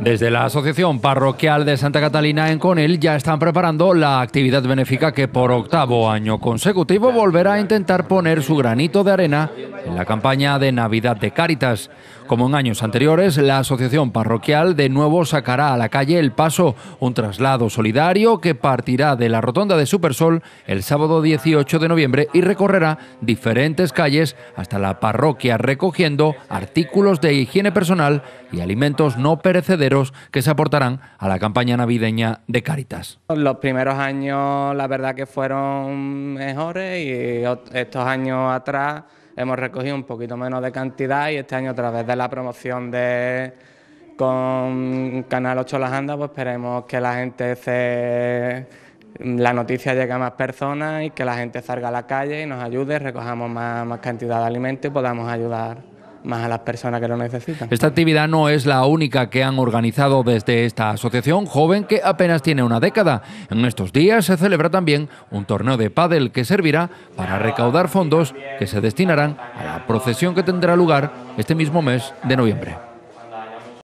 Desde la Asociación Parroquial de Santa Catalina en Conel ya están preparando la actividad benéfica que por octavo año consecutivo volverá a intentar poner su granito de arena en la campaña de Navidad de Cáritas. Como en años anteriores, la Asociación Parroquial de nuevo sacará a la calle El Paso, un traslado solidario que partirá de la Rotonda de Supersol el sábado 18 de noviembre y recorrerá diferentes calles hasta la parroquia recogiendo artículos de higiene personal y alimentos no perecederos que se aportarán a la campaña navideña de Caritas. Los primeros años la verdad que fueron mejores y estos años atrás hemos recogido un poquito menos de cantidad y este año a través de la promoción de con Canal 8 Las Andas pues esperemos que la gente se la noticia llegue a más personas y que la gente salga a la calle y nos ayude, recojamos más, más cantidad de alimentos y podamos ayudar más a las personas que lo necesitan. Esta actividad no es la única que han organizado desde esta asociación joven que apenas tiene una década. En estos días se celebra también un torneo de pádel que servirá para recaudar fondos que se destinarán a la procesión que tendrá lugar este mismo mes de noviembre.